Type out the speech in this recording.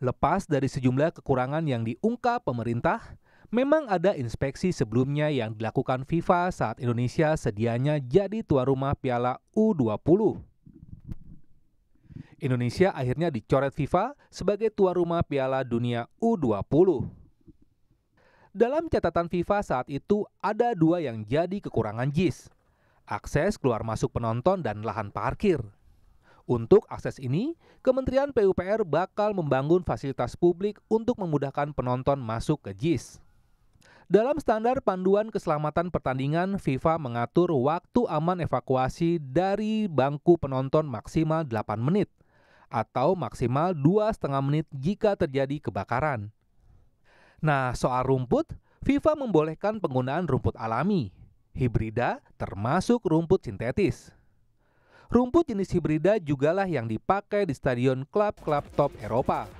Lepas dari sejumlah kekurangan yang diungkap pemerintah, memang ada inspeksi sebelumnya yang dilakukan FIFA saat Indonesia sedianya jadi tuan rumah Piala U20. Indonesia akhirnya dicoret FIFA sebagai tuan rumah Piala Dunia U20. Dalam catatan FIFA saat itu ada dua yang jadi kekurangan JIS. Akses keluar masuk penonton dan lahan parkir. Untuk akses ini, Kementerian PUPR bakal membangun fasilitas publik untuk memudahkan penonton masuk ke JIS. Dalam standar panduan keselamatan pertandingan, FIFA mengatur waktu aman evakuasi dari bangku penonton maksimal 8 menit atau maksimal 2,5 menit jika terjadi kebakaran. Nah, soal rumput, FIFA membolehkan penggunaan rumput alami, hibrida termasuk rumput sintetis. Rumput jenis hibrida jugalah yang dipakai di stadion klub-klub top Eropa.